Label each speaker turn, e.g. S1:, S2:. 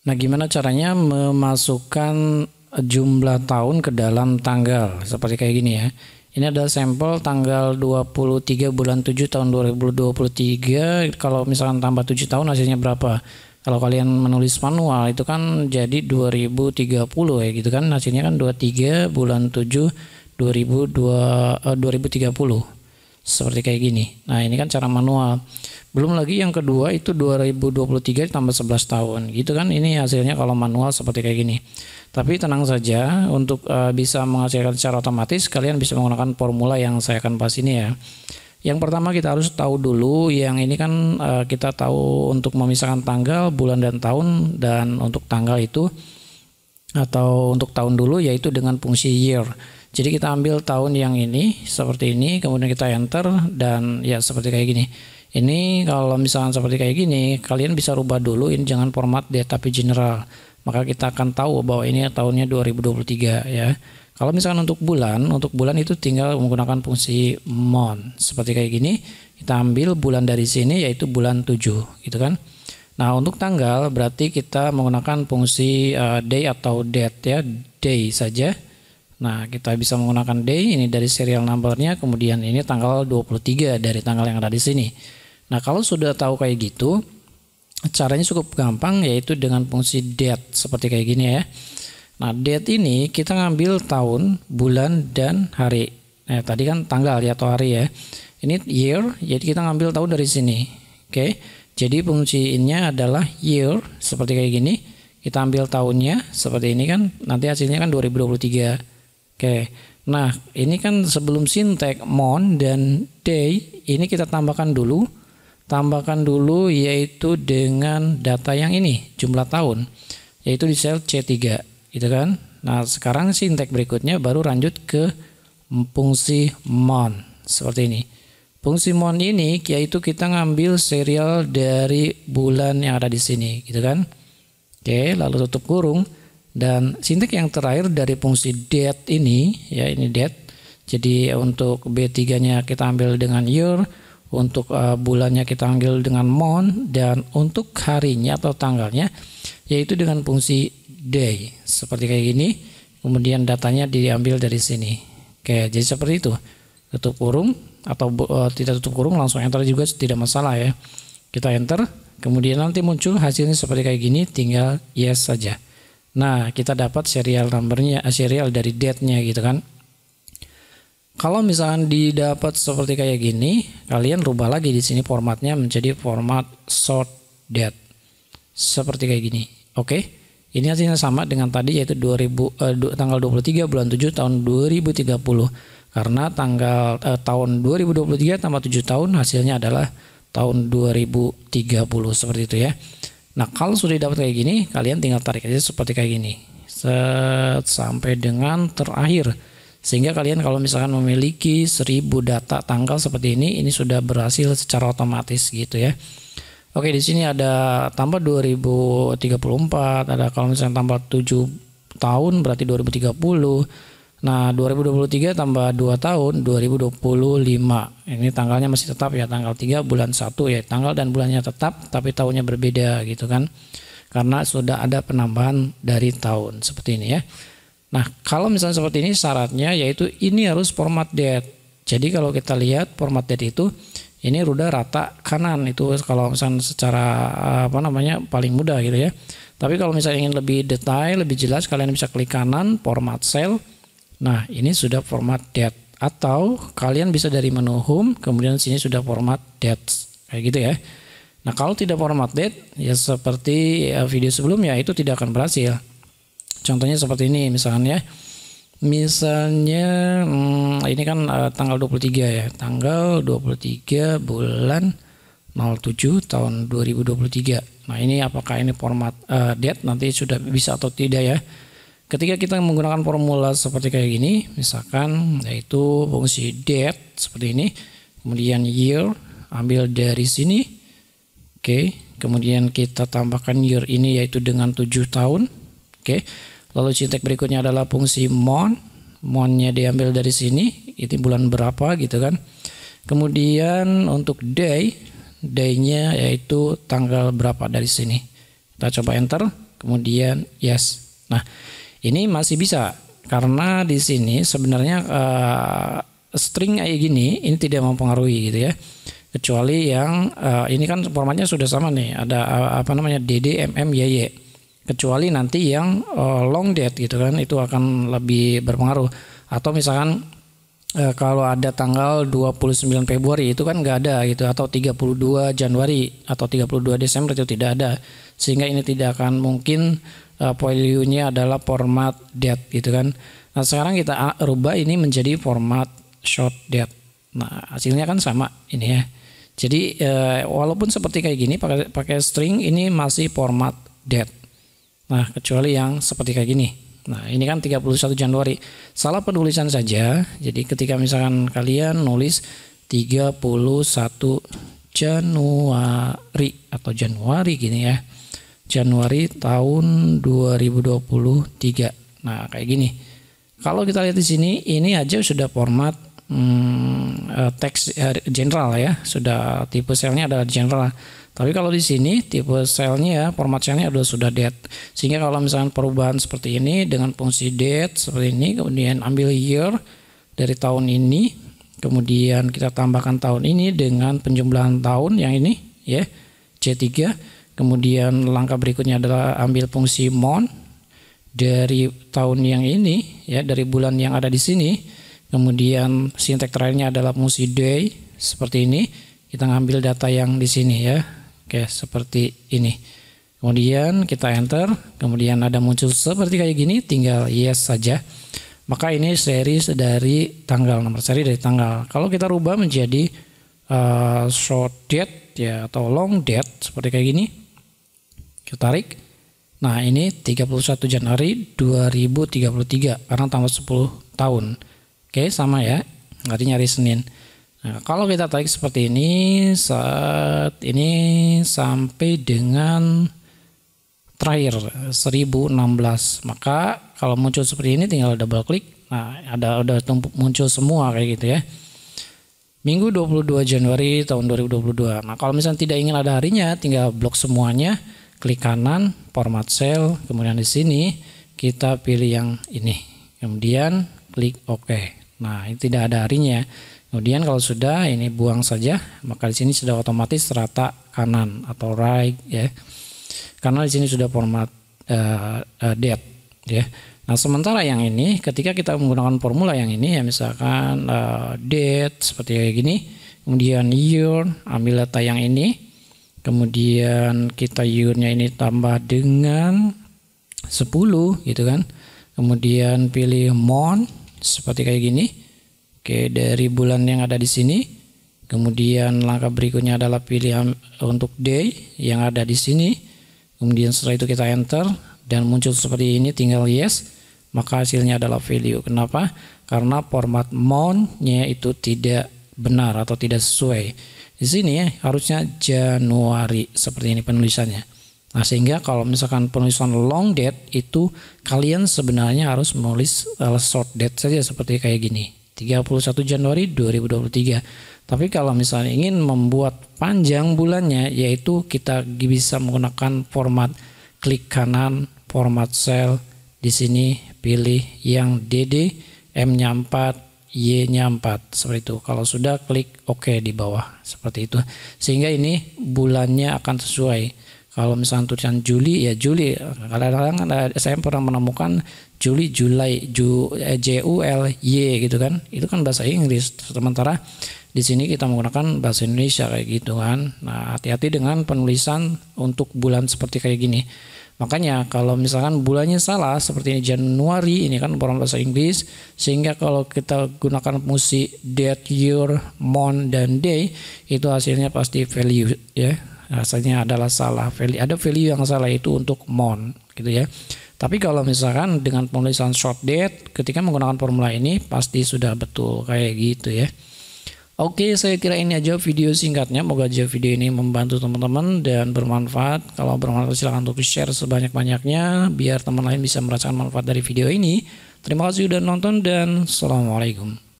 S1: Nah, gimana caranya memasukkan jumlah tahun ke dalam tanggal? Seperti kayak gini ya. Ini ada sampel tanggal 23 bulan 7 tahun 2023. Kalau misalkan tambah 7 tahun hasilnya berapa? Kalau kalian menulis manual itu kan jadi 2030 ya gitu kan. Hasilnya kan 23 bulan 7 2002 eh, 2030 seperti kayak gini. Nah ini kan cara manual. Belum lagi yang kedua itu 2023 ditambah 11 tahun. Gitu kan ini hasilnya kalau manual seperti kayak gini. Tapi tenang saja untuk uh, bisa menghasilkan secara otomatis kalian bisa menggunakan formula yang saya akan bahas ini ya. Yang pertama kita harus tahu dulu yang ini kan uh, kita tahu untuk memisahkan tanggal, bulan dan tahun dan untuk tanggal itu atau untuk tahun dulu yaitu dengan fungsi year. Jadi kita ambil tahun yang ini seperti ini, kemudian kita enter dan ya seperti kayak gini. Ini kalau misalkan seperti kayak gini, kalian bisa rubah dulu ini jangan format deh tapi general. Maka kita akan tahu bahwa ini tahunnya 2023 ya. Kalau misalkan untuk bulan, untuk bulan itu tinggal menggunakan fungsi mon. Seperti kayak gini, kita ambil bulan dari sini yaitu bulan 7 gitu kan. Nah, untuk tanggal berarti kita menggunakan fungsi uh, day atau date ya, day saja. Nah, kita bisa menggunakan day ini dari serial numbernya, kemudian ini tanggal 23 dari tanggal yang ada di sini. Nah, kalau sudah tahu kayak gitu, caranya cukup gampang yaitu dengan fungsi date seperti kayak gini ya. Nah, date ini kita ngambil tahun, bulan, dan hari. Nah, tadi kan tanggal ya atau hari ya. Ini year, jadi kita ngambil tahun dari sini. Oke. Jadi fungsi innya adalah year seperti kayak gini. Kita ambil tahunnya seperti ini kan. Nanti hasilnya kan 2023. Oke. Nah, ini kan sebelum sintek mon dan day ini kita tambahkan dulu. Tambahkan dulu yaitu dengan data yang ini, jumlah tahun. Yaitu di sel C3, gitu kan? Nah, sekarang sintek berikutnya baru lanjut ke fungsi mon seperti ini. Fungsi mon ini yaitu kita ngambil serial dari bulan yang ada di sini, gitu kan? Oke, lalu tutup kurung dan sintek yang terakhir dari fungsi date ini, ya ini date. Jadi untuk B3-nya kita ambil dengan year, untuk uh, bulannya kita ambil dengan month, dan untuk harinya atau tanggalnya yaitu dengan fungsi day. Seperti kayak gini, kemudian datanya diambil dari sini. Oke, jadi seperti itu. Tutup kurung atau uh, tidak tutup kurung langsung enter juga tidak masalah ya. Kita enter, kemudian nanti muncul hasilnya seperti kayak gini, tinggal yes saja. Nah, kita dapat serial numbernya, eh, serial dari date-nya gitu kan. Kalau misalkan didapat seperti kayak gini, kalian rubah lagi di sini formatnya menjadi format short date. Seperti kayak gini. Oke. Ini hasilnya sama dengan tadi yaitu 2000 eh, tanggal 23 bulan 7 tahun 2030. Karena tanggal eh, tahun 2023 tambah 7 tahun hasilnya adalah tahun 2030 seperti itu ya. Nah kalau sudah dapat kayak gini, kalian tinggal tarik aja seperti kayak gini, set sampai dengan terakhir. Sehingga kalian kalau misalkan memiliki 1000 data tanggal seperti ini, ini sudah berhasil secara otomatis gitu ya. Oke, di sini ada tambah 2034, ada kalau misalnya tambah 7 tahun berarti 2030 Nah, 2023 tambah 2 tahun 2025. Ini tanggalnya masih tetap ya tanggal 3 bulan 1 ya. Tanggal dan bulannya tetap tapi tahunnya berbeda gitu kan. Karena sudah ada penambahan dari tahun seperti ini ya. Nah, kalau misalnya seperti ini syaratnya yaitu ini harus format date. Jadi kalau kita lihat format date itu ini ruda rata kanan itu kalau misalnya secara apa namanya paling mudah gitu ya. Tapi kalau misalnya ingin lebih detail, lebih jelas kalian bisa klik kanan format cell Nah, ini sudah format dead atau kalian bisa dari menu home kemudian sini sudah format dead kayak gitu ya. Nah, kalau tidak format dead ya seperti eh, video sebelumnya itu tidak akan berhasil. Contohnya seperti ini misalnya ya. misalnya hmm, ini kan uh, tanggal 23 ya tanggal 23 bulan 07 tahun 2023 nah ini apakah ini format uh, date nanti sudah bisa atau tidak ya Ketika kita menggunakan formula seperti kayak gini, misalkan yaitu fungsi date seperti ini, kemudian year ambil dari sini, oke, okay. kemudian kita tambahkan year ini yaitu dengan 7 tahun, oke. Okay. Lalu cintek berikutnya adalah fungsi month, monthnya diambil dari sini, itu bulan berapa gitu kan. Kemudian untuk day, day-nya yaitu tanggal berapa dari sini. Kita coba enter, kemudian yes. Nah, ini masih bisa karena di sini sebenarnya uh, string kayak gini ini tidak mempengaruhi gitu ya. Kecuali yang uh, ini kan formatnya sudah sama nih, ada uh, apa namanya DD MM YY. Kecuali nanti yang uh, long date gitu kan itu akan lebih berpengaruh atau misalkan e, kalau ada tanggal 29 Februari itu kan nggak ada gitu atau 32 Januari atau 32 Desember itu tidak ada sehingga ini tidak akan mungkin uh, eh, value-nya adalah format dead gitu kan. Nah, sekarang kita ah, rubah ini menjadi format short dead. Nah, hasilnya kan sama ini ya. Jadi uh, walaupun seperti kayak gini pakai pakai string ini masih format dead. Nah, kecuali yang seperti kayak gini. Nah, ini kan 31 Januari. Salah penulisan saja. Jadi ketika misalkan kalian nulis 31 Januari atau Januari gini ya. Januari tahun 2023. Nah, kayak gini. Kalau kita lihat di sini, ini aja sudah format hmm, eh, teks eh, general ya, sudah tipe selnya adalah general. Tapi kalau di sini tipe selnya format selnya adalah sudah date. Sehingga kalau misalnya perubahan seperti ini dengan fungsi date seperti ini, kemudian ambil year dari tahun ini, kemudian kita tambahkan tahun ini dengan penjumlahan tahun yang ini ya C3 Kemudian langkah berikutnya adalah ambil fungsi mon dari tahun yang ini ya dari bulan yang ada di sini. Kemudian sintek terakhirnya adalah fungsi day seperti ini. Kita ngambil data yang di sini ya. Oke, seperti ini. Kemudian kita enter, kemudian ada muncul seperti kayak gini, tinggal yes saja. Maka ini seri dari tanggal nomor seri dari tanggal. Kalau kita rubah menjadi uh, short date ya atau long dead seperti kayak gini kita tarik nah ini 31 Januari 2033 karena tambah 10 tahun oke sama ya nanti nyari Senin nah, kalau kita tarik seperti ini saat ini sampai dengan terakhir 1016 maka kalau muncul seperti ini tinggal double klik nah ada udah muncul semua kayak gitu ya Minggu 22 Januari tahun 2022. Nah, kalau misalnya tidak ingin ada harinya, tinggal blok semuanya, klik kanan, format cell, kemudian di sini kita pilih yang ini. Kemudian klik OK. Nah, ini tidak ada harinya. Kemudian kalau sudah ini buang saja, maka di sini sudah otomatis rata kanan atau right ya. Karena di sini sudah format uh, eh, uh, eh, date ya. Nah, sementara yang ini ketika kita menggunakan formula yang ini ya misalkan uh, date seperti kayak gini, kemudian year, ambil data yang ini, kemudian kita year-nya ini tambah dengan 10 gitu kan. Kemudian pilih month seperti kayak gini. Oke, dari bulan yang ada di sini. Kemudian langkah berikutnya adalah pilihan untuk day yang ada di sini. Kemudian setelah itu kita enter dan muncul seperti ini tinggal yes maka hasilnya adalah value. Kenapa? Karena format mountnya nya itu tidak benar atau tidak sesuai. Di sini ya, harusnya Januari seperti ini penulisannya. Nah, sehingga kalau misalkan penulisan long date itu kalian sebenarnya harus menulis eh, short date saja seperti kayak gini. 31 Januari 2023. Tapi kalau misalnya ingin membuat panjang bulannya yaitu kita bisa menggunakan format klik kanan, format cell di sini pilih yang DD, M-nya 4, Y-nya 4. Seperti itu. Kalau sudah klik OK di bawah. Seperti itu. Sehingga ini bulannya akan sesuai. Kalau misalnya tulisan Juli, ya Juli. Kadang-kadang kan saya pernah menemukan Juli, Juli Ju, eh, J, U, L, Y gitu kan. Itu kan bahasa Inggris. Sementara di sini kita menggunakan bahasa Indonesia kayak gitu kan. Nah, hati-hati dengan penulisan untuk bulan seperti kayak gini. Makanya kalau misalkan bulannya salah seperti ini Januari ini kan orang bahasa Inggris sehingga kalau kita gunakan musik date, year, month dan day itu hasilnya pasti value ya. Hasilnya adalah salah. Value ada value yang salah itu untuk month gitu ya. Tapi kalau misalkan dengan penulisan short date ketika menggunakan formula ini pasti sudah betul kayak gitu ya. Oke, saya kira ini aja video singkatnya. Moga aja video ini membantu teman-teman dan bermanfaat. Kalau bermanfaat silahkan untuk share sebanyak-banyaknya biar teman lain bisa merasakan manfaat dari video ini. Terima kasih sudah nonton dan Assalamualaikum.